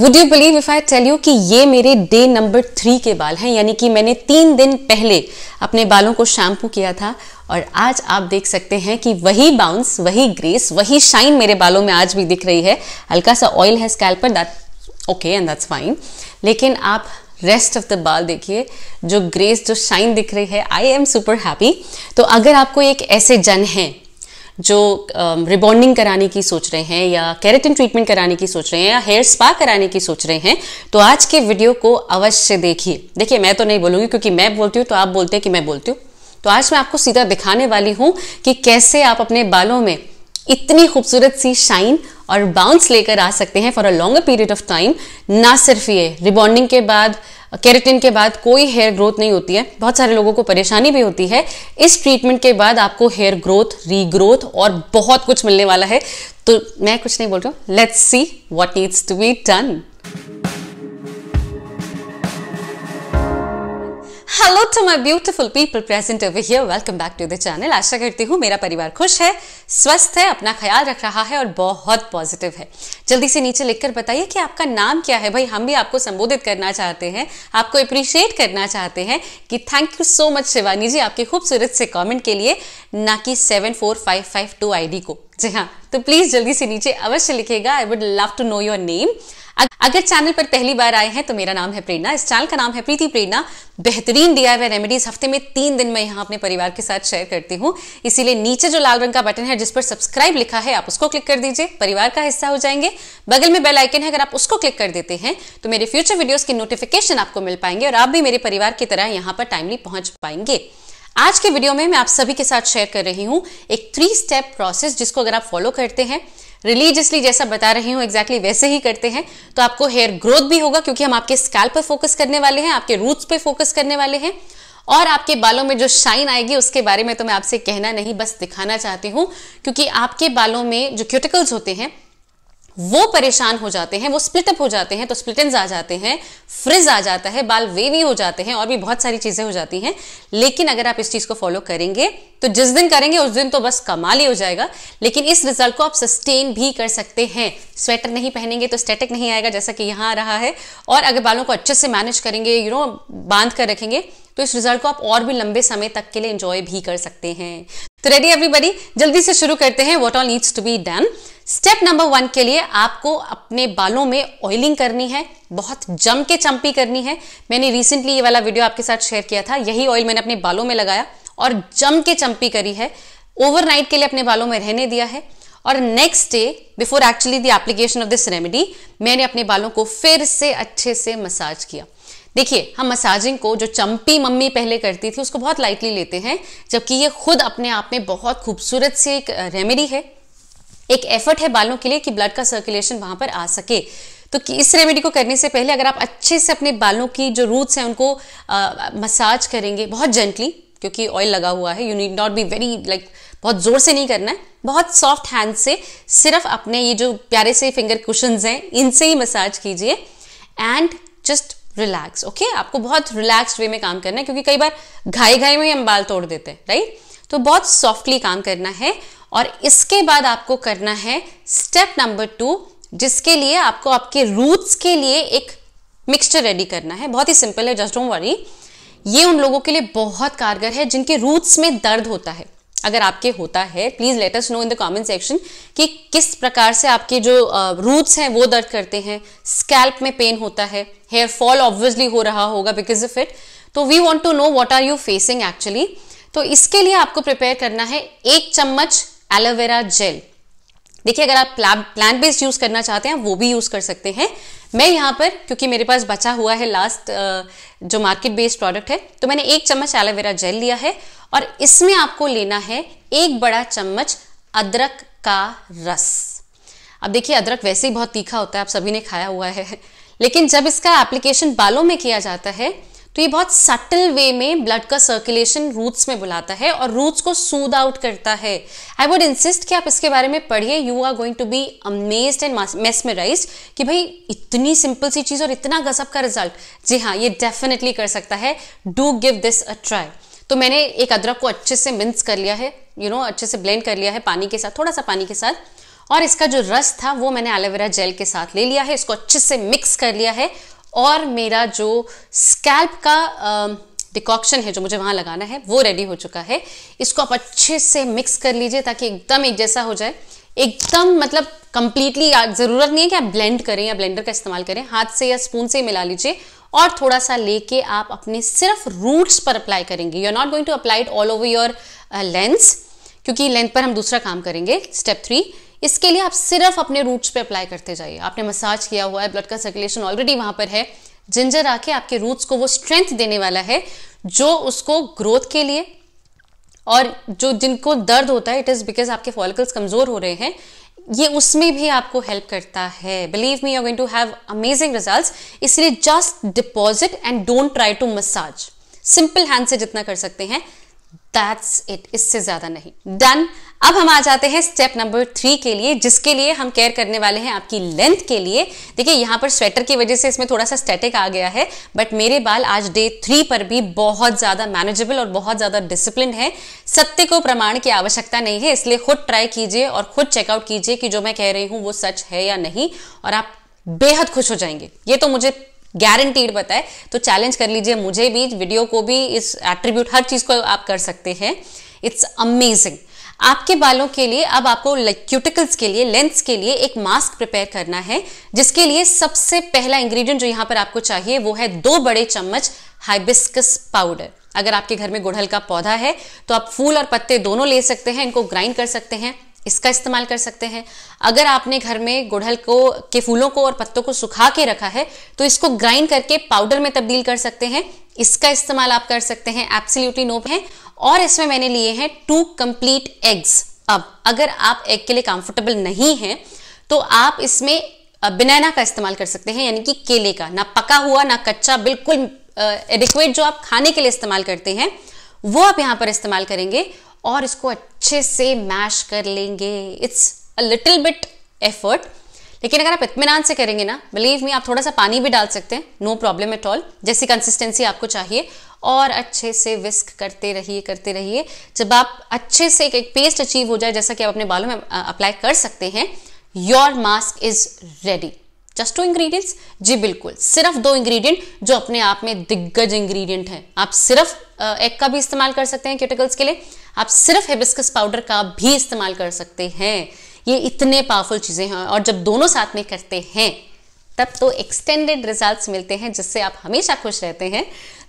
would you believe if I tell you कि ये मेरे डे नंबर थ्री के बाल हैं यानी कि मैंने तीन दिन पहले अपने बालों को शैम्पू किया था और आज आप देख सकते हैं कि वही बाउंस वही ग्रेस वही शाइन मेरे बालों में आज भी दिख रही है हल्का सा ऑयल है स्कैल पर that okay and that's fine लेकिन आप रेस्ट ऑफ द बाल देखिए जो ग्रेस जो शाइन दिख रही है आई एम सुपर हैप्पी तो अगर आपको एक ऐसे जन हैं जो रिबॉन्डिंग um, कराने की सोच रहे हैं या कैरेटिन ट्रीटमेंट कराने की सोच रहे हैं या हेयर स्पा कराने की सोच रहे हैं तो आज के वीडियो को अवश्य देखिए देखिए मैं तो नहीं बोलूंगी क्योंकि मैं बोलती हूँ तो आप बोलते हैं कि मैं बोलती हूँ तो आज मैं आपको सीधा दिखाने वाली हूँ कि कैसे आप अपने बालों में इतनी खूबसूरत सी शाइन और बाउंस लेकर आ सकते हैं for a longer period of time ना सिर्फ ये रिबॉन्डिंग के बाद केरेटिन के बाद कोई हेयर ग्रोथ नहीं होती है बहुत सारे लोगों को परेशानी भी होती है इस ट्रीटमेंट के बाद आपको हेयर ग्रोथ रीग्रोथ और बहुत कुछ मिलने वाला है तो मैं कुछ नहीं बोल रहा हूँ let's see what needs to be done hello to my beautiful people present over here welcome back to the channel आशा करती हूँ मेरा परिवार खुश है स्वस्थ है अपना ख्याल रख रहा है और बहुत पॉजिटिव है जल्दी से नीचे लिखकर बताइए कि आपका नाम क्या है भाई हम भी आपको संबोधित करना चाहते हैं आपको अप्रिशिएट करना चाहते हैं कि thank you so much Shivani ji आपके खूबसूरत से कॉमेंट के लिए ना कि seven four five five two I D को जी हाँ तो प्लीज़ जल्दी से नीचे अवश्य लिखेगा I would love to know your name अगर चैनल पर पहली बार आए हैं तो मेरा नाम है प्रेरणा इस चैनल का नाम है प्रीति प्रेरणा बेहतरीन डी रेमेडीज हफ्ते में तीन दिन मैं यहां अपने परिवार के साथ शेयर करती हूं इसीलिए नीचे जो लाल रंग का बटन है जिस पर सब्सक्राइब लिखा है आप उसको क्लिक कर दीजिए परिवार का हिस्सा हो जाएंगे बगल में बेल आइकन है अगर आप उसको क्लिक कर देते हैं तो मेरे फ्यूचर वीडियोज की नोटिफिकेशन आपको मिल पाएंगे और आप भी मेरे परिवार की तरह यहाँ पर टाइमली पहुंच पाएंगे आज के वीडियो में मैं आप सभी के साथ शेयर कर रही हूँ एक थ्री स्टेप प्रोसेस जिसको अगर आप फॉलो करते हैं रिलीजियसली जैसा बता रही हूँ एग्जैक्टली वैसे ही करते हैं तो आपको हेयर ग्रोथ भी होगा क्योंकि हम आपके स्कैल पर फोकस करने वाले हैं आपके रूट्स पर फोकस करने वाले हैं और आपके बालों में जो शाइन आएगी उसके बारे में तो मैं आपसे कहना नहीं बस दिखाना चाहती हूँ क्योंकि आपके बालों में जो क्यूटिकल्स होते हैं वो परेशान हो जाते हैं वो स्प्लिट अप हो जाते हैं तो स्प्लिटन्स आ जाते हैं फ्रिज आ जाता है बाल वेवी हो जाते हैं और भी बहुत सारी चीजें हो जाती हैं लेकिन अगर आप इस चीज को फॉलो करेंगे तो जिस दिन करेंगे उस दिन तो बस कमाल ही हो जाएगा लेकिन इस रिजल्ट को आप सस्टेन भी कर सकते हैं स्वेटर नहीं पहनेंगे तो स्टेटिक नहीं आएगा जैसा कि यहां आ रहा है और अगर बालों को अच्छे से मैनेज करेंगे यू नो बांध कर रखेंगे तो इस रिजल्ट को आप और भी लंबे समय तक के लिए एंजॉय भी कर सकते हैं तो रेडी एवरीबडी जल्दी से शुरू करते हैं what all needs to be done step number one के लिए आपको अपने बालों में ऑयलिंग करनी है बहुत जम के चंपी करनी है मैंने रिसेंटली ये वाला वीडियो आपके साथ शेयर किया था यही ऑयल मैंने अपने बालों में लगाया और जम के चंपी करी है ओवरनाइट के लिए अपने बालों में रहने दिया है और next day before actually the application of this remedy मैंने अपने बालों को फिर से अच्छे से मसाज किया देखिए हम मसाजिंग को जो चंपी मम्मी पहले करती थी उसको बहुत लाइटली लेते हैं जबकि ये खुद अपने आप में बहुत खूबसूरत सी एक रेमेडी है एक एफर्ट है बालों के लिए कि ब्लड का सर्कुलेशन वहां पर आ सके तो कि इस रेमेडी को करने से पहले अगर आप अच्छे से अपने बालों की जो रूट्स हैं उनको आ, मसाज करेंगे बहुत जेंटली क्योंकि ऑयल लगा हुआ है you need not be very like बहुत जोर से नहीं करना है बहुत सॉफ्ट हैंड से सिर्फ अपने ये जो प्यारे से फिंगर क्वेश्चन हैं इनसे ही मसाज कीजिए एंड जस्ट रिलैक्स ओके आपको बहुत रिलैक्स वे में काम करना है क्योंकि कई बार घाई घाई में हम बाल तोड़ देते हैं राइट तो बहुत सॉफ्टली काम करना है और इसके बाद आपको करना है स्टेप नंबर टू जिसके लिए आपको आपके रूट्स के लिए एक मिक्सचर रेडी करना है बहुत ही सिंपल है जस्ट डोंट वरी ये उन लोगों के लिए बहुत कारगर है जिनके रूट्स में दर्द होता है अगर आपके होता है please let us know in the comment section कि किस प्रकार से आपके जो रूट्स हैं वो दर्द करते हैं स्कैल्प में पेन होता है हेयर फॉल ऑब्वियसली हो रहा होगा बिकॉज ऑफ इट तो we want to know what are you facing actually तो इसके लिए आपको प्रिपेयर करना है एक चम्मच एलोवेरा जेल देखिए अगर आप प्लांट बेस्ड यूज करना चाहते हैं वो भी यूज कर सकते हैं मैं यहाँ पर क्योंकि मेरे पास बचा हुआ है लास्ट जो मार्केट बेस्ड प्रोडक्ट है तो मैंने एक चम्मच एलोवेरा जेल लिया है और इसमें आपको लेना है एक बड़ा चम्मच अदरक का रस अब देखिए अदरक वैसे ही बहुत तीखा होता है आप सभी ने खाया हुआ है लेकिन जब इसका एप्लीकेशन बालों में किया जाता है तो ये बहुत सटल वे में ब्लड का सर्कुलेशन रूट्स में बुलाता है और रूट्स को सूद आउट करता है आई वुड इंसिस्ट कि आप इसके बारे में पढ़िए you are going to be amazed and mesmerize कि भाई इतनी सिंपल सी चीज़ और इतना गजब का रिजल्ट जी हाँ ये डेफिनेटली कर सकता है do give this a try तो मैंने एक अदरक को अच्छे से मिन्स कर लिया है यू you नो know, अच्छे से ब्लेंड कर लिया है पानी के साथ थोड़ा सा पानी के साथ और इसका जो रस था वो मैंने एलोवेरा जेल के साथ ले लिया है इसको अच्छे से मिक्स कर लिया है और मेरा जो स्कैल्प का डिकॉक्शन है जो मुझे वहाँ लगाना है वो रेडी हो चुका है इसको आप अच्छे से मिक्स कर लीजिए ताकि एकदम एक जैसा हो जाए एकदम मतलब कंप्लीटली ज़रूरत नहीं है कि आप ब्लेंड करें या ब्लेंडर का इस्तेमाल करें हाथ से या स्पून से मिला लीजिए और थोड़ा सा लेके आप अपने सिर्फ रूट्स पर अप्लाई करेंगे you are not going to apply it all over your lengths क्योंकि लेंथ पर हम दूसरा काम करेंगे स्टेप थ्री इसके लिए आप सिर्फ अपने रूट्स पे अप्लाई करते जाइए आपने मसाज किया हुआ है ब्लड का सर्कुलेशन ऑलरेडी वहां पर है जिंजर आके आपके रूट्स को वो स्ट्रेंथ देने वाला है जो उसको ग्रोथ के लिए और जो जिनको दर्द होता है इट इज़ बिकॉज आपके फॉलिकल्स कमज़ोर हो रहे हैं ये उसमें भी आपको हेल्प करता है believe me you going to have amazing result इसलिए just deposit and don't try to massage simple hand से जितना कर सकते हैं दैट्स इट इससे ज्यादा नहीं डन अब हम आ जाते हैं स्टेप नंबर थ्री के लिए जिसके लिए हम केयर करने वाले हैं आपकी लेंथ के लिए देखिए यहां पर स्वेटर की वजह से इसमें थोड़ा सा स्टैटिक आ गया है बट मेरे बाल आज डे थ्री पर भी बहुत ज़्यादा मैनेजेबल और बहुत ज़्यादा डिसिप्लिन है सत्य को प्रमाण की आवश्यकता नहीं है इसलिए खुद ट्राई कीजिए और खुद चेकआउट कीजिए कि जो मैं कह रही हूं वो सच है या नहीं और आप बेहद खुश हो जाएंगे ये तो मुझे गारंटीड पता है तो चैलेंज कर लीजिए मुझे भी वीडियो को भी इस एट्रीब्यूट हर चीज़ को आप कर सकते हैं इट्स अमेजिंग आपके बालों के लिए अब आपको क्यूटिकल्स के लिए लेंस के लिए एक मास्क प्रिपेयर करना है जिसके लिए सबसे पहला इंग्रेडिएंट जो यहां पर आपको चाहिए वो है दो बड़े चम्मच हाइबिस्कस पाउडर अगर आपके घर में गुड़हल का पौधा है तो आप फूल और पत्ते दोनों ले सकते हैं इनको ग्राइंड कर सकते हैं इसका इस्तेमाल कर सकते हैं अगर आपने घर में गुड़हल को के फूलों को और पत्तों को सुखा के रखा है तो इसको ग्राइंड करके पाउडर में तब्दील कर सकते हैं इसका इस्तेमाल आप कर सकते हैं एप्सिल्यूटी नोप है और इसमें मैंने लिए हैं टू कंप्लीट एग्स अब अगर आप एग के लिए कंफर्टेबल नहीं है तो आप इसमें बनाना का इस्तेमाल कर सकते हैं यानी कि केले का ना पका हुआ ना कच्चा बिल्कुल एडिक्वेट जो आप खाने के लिए इस्तेमाल करते हैं वो आप यहां पर इस्तेमाल करेंगे और इसको अच्छे से मैश कर लेंगे it's a little bit effort लेकिन अगर आप इतमान से करेंगे ना बिलीव मी आप थोड़ा सा पानी भी डाल सकते हैं नो प्रॉब्लम एट ऑल जैसी कंसिस्टेंसी आपको चाहिए और अच्छे से विस्क करते रहिए करते रहिए जब आप अच्छे से एक एक पेस्ट अचीव हो जाए जैसा कि आप अपने बालों में अप्लाई कर सकते हैं your mask is ready just two ingredients जी बिल्कुल सिर्फ दो इंग्रेडिएंट जो अपने आप में दिग्गज इंग्रेडिएंट है आप सिर्फ एग का भी इस्तेमाल कर सकते हैं क्यूटिकल्स के लिए आप सिर्फ हिबिस्कस पाउडर का भी इस्तेमाल कर सकते हैं ये इतने पावरफुल चीज़ें हैं और जब दोनों साथ में करते हैं तब तो एक्सटेंडेड रिजल्ट्स मिलते हैं जिससे आप हमेशा खुश रहते हैं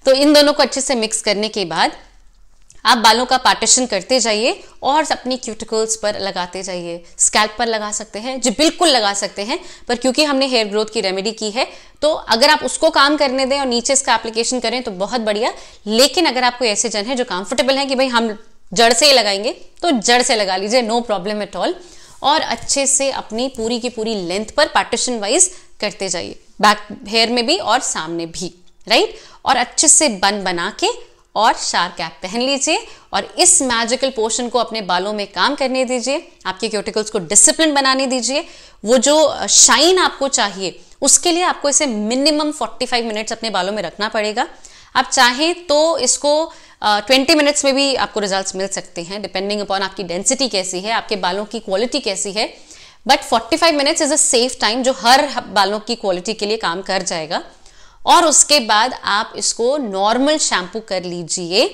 तो इन दोनों को अच्छे से मिक्स करने के बाद आप बालों का पार्टीशन करते जाइए और अपनी क्यूटिकल्स पर लगाते जाइए स्कैल्प पर लगा सकते हैं जो बिल्कुल लगा सकते हैं पर क्योंकि हमने हेयर ग्रोथ की रेमेडी की है तो अगर आप उसको काम करने दें और नीचे इसका एप्लीकेशन करें तो बहुत बढ़िया लेकिन अगर आपको ऐसे जन है जो कंफर्टेबल है कि भाई हम जड़ से ही लगाएंगे तो जड़ से लगा लीजिए नो प्रॉब्लम एट ऑल और अच्छे से अपनी पूरी की पूरी लेंथ पर पार्टीशन वाइज करते जाइए बैक हेयर में भी और सामने भी राइट और अच्छे से बन बना के और शार कैप पहन लीजिए और इस मैजिकल पोर्शन को अपने बालों में काम करने दीजिए आपके क्यूटिकल्स को डिसिप्लिन बनाने दीजिए वो जो शाइन आपको चाहिए उसके लिए आपको इसे मिनिमम 45 मिनट्स अपने बालों में रखना पड़ेगा आप चाहें तो इसको ट्वेंटी मिनट्स में भी आपको रिजल्ट्स मिल सकते हैं डिपेंडिंग अपॉन आपकी डेंसिटी कैसी है आपके बालों की क्वालिटी कैसी है but 45 minutes is a safe time जो हर बालों की क्वालिटी के लिए काम कर जाएगा और उसके बाद आप इसको नॉर्मल शैम्पू कर लीजिए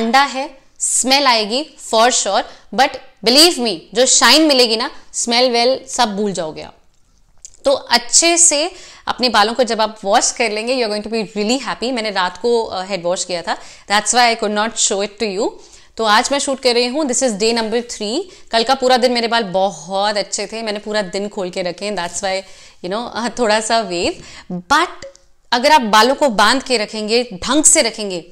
अंडा है स्मेल आएगी for sure but believe me जो शाइन मिलेगी ना स्मेल वेल सब भूल जाओगे आप तो अच्छे से अपने बालों को जब आप वॉश कर लेंगे you are going to be really happy मैंने रात को हेड uh, वॉश किया था that's why I could not show it to you तो आज मैं शूट कर रही हूँ this is day number three कल का पूरा दिन मेरे बाल बहुत अच्छे थे मैंने पूरा दिन खोल के रखे दैट्स वाई यू नो थोड़ा सा वेव बट अगर आप बालों को बांध के रखेंगे ढंग से रखेंगे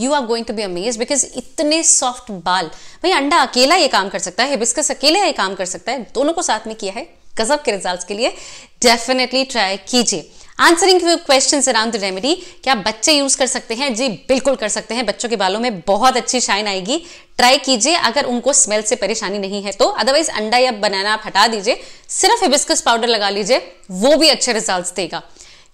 you are going to be amaze because इतने सॉफ्ट बाल भाई अंडा अकेला ये काम कर सकता है हिबिस्कस अकेला ये काम कर सकता है दोनों को साथ में किया है गजब के रिजल्ट्स के लिए डेफिनेटली ट्राई कीजिए answering question around the remedy क्या बच्चे यूज कर सकते हैं जी बिल्कुल कर सकते हैं बच्चों के बालों में बहुत अच्छी शाइन आएगी ट्राई कीजिए अगर उनको स्मेल से परेशानी नहीं है तो अदरवाइज अंडा या बनाना आप हटा दीजिए सिर्फ हिबिस्कस पाउडर लगा लीजिए वो भी अच्छे रिजल्ट देगा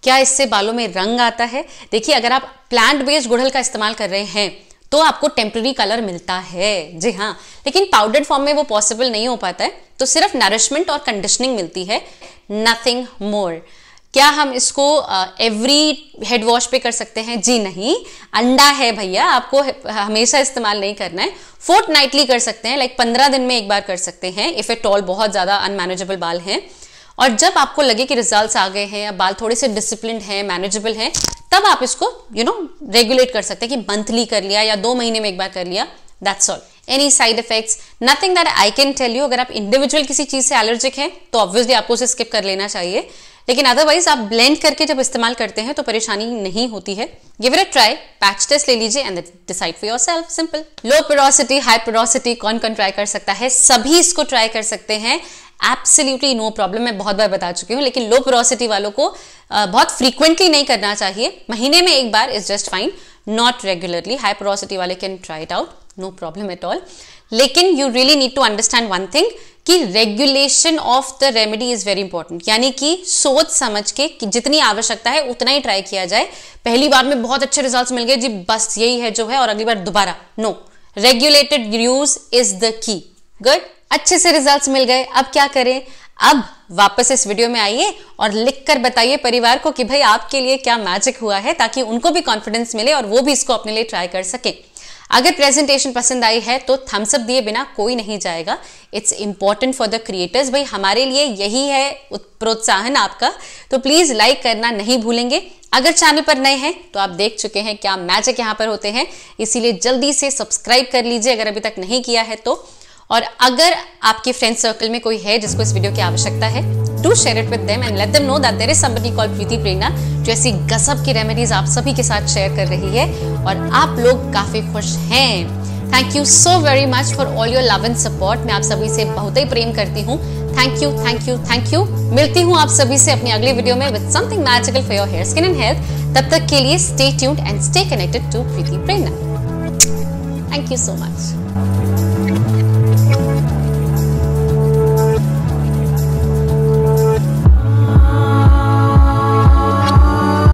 क्या इससे बालों में रंग आता है देखिए अगर आप प्लांट बेस्ड गुड़हल का इस्तेमाल कर रहे हैं तो आपको टेम्प्रेरी कलर मिलता है जी हाँ लेकिन पाउडर्ड फॉर्म में वो पॉसिबल नहीं हो पाता है तो सिर्फ नरिशमेंट और कंडीशनिंग मिलती है नथिंग मोर क्या हम इसको एवरी हेड वॉश पे कर सकते हैं जी नहीं अंडा है भैया आपको हमेशा इस्तेमाल नहीं करना है फोर्थ नाइटली कर सकते हैं लाइक पंद्रह दिन में एक बार कर सकते हैं इफ एट ऑल बहुत ज़्यादा अनमैनेजेबल बाल हैं और जब आपको लगे कि रिजल्ट्स आ गए हैं या बाल थोड़े से डिसिप्लिन हैं मैनेजेबल हैं तब आप इसको यू नो रेगुलेट कर सकते हैं कि मंथली कर लिया या दो महीने में एक बार कर लिया that's all any side effects nothing that I can tell you अगर आप इंडिविजुअल किसी चीज़ से एलर्जिक हैं तो ऑब्वियसली आपको उसे स्किप कर लेना चाहिए लेकिन अदरवाइज आप ब्लेंड करके जब इस्तेमाल करते हैं तो परेशानी नहीं होती है give it try patch test ले लीजिए and decide for yourself simple low porosity high porosity कौन कौन ट्राई कर सकता है सभी इसको ट्राई कर सकते हैं एब्सोल्युटली नो प्रॉब्लम मैं बहुत बार बता चुकी हूँ लेकिन लो पेरोसिटी वालों को बहुत फ्रीक्वेंटली नहीं करना चाहिए महीने में एक बार is just fine not regularly high porosity वाले can try it out no problem at all लेकिन you really need to understand one thing कि regulation of the remedy is very important यानी कि सोच समझ के कि जितनी आवश्यकता है उतना ही ट्राई किया जाए पहली बार में बहुत अच्छे रिजल्ट मिल गए जी बस यही है जो है और अगली बार दोबारा no regulated use is the key good अच्छे से रिजल्ट्स मिल गए अब क्या करें अब वापस इस वीडियो में आइए और लिखकर बताइए परिवार को कि भाई आपके लिए क्या मैजिक हुआ है ताकि उनको भी कॉन्फिडेंस मिले और वो भी इसको अपने लिए ट्राई कर सकें अगर प्रेजेंटेशन पसंद आई है तो थम्स अप दिए बिना कोई नहीं जाएगा it's important for the creators भाई हमारे लिए यही है प्रोत्साहन आपका तो प्लीज लाइक करना नहीं भूलेंगे अगर चैनल पर नए हैं तो आप देख चुके हैं क्या मैजिक यहां पर होते हैं इसीलिए जल्दी से सब्सक्राइब कर लीजिए अगर अभी तक नहीं किया है तो और अगर आपके फ्रेंड सर्कल में कोई है जिसको इस वीडियो की आवश्यकता है do share it with them and let them know that there is somebody called Preeti Prerna जो ऐसी गजब की remedies आप सभी के साथ share कर रही है और आप लोग काफी खुश हैं thank you so very much for all your love and support मैं आप सभी से बहुत ही प्रेम करती हूँ thank you thank you thank you मिलती हूँ आप सभी से अपनी अगली वीडियो में with something magical for your hair skin and health तब तक के लिए stay tuned and stay connected to Preeti Prerna thank you so much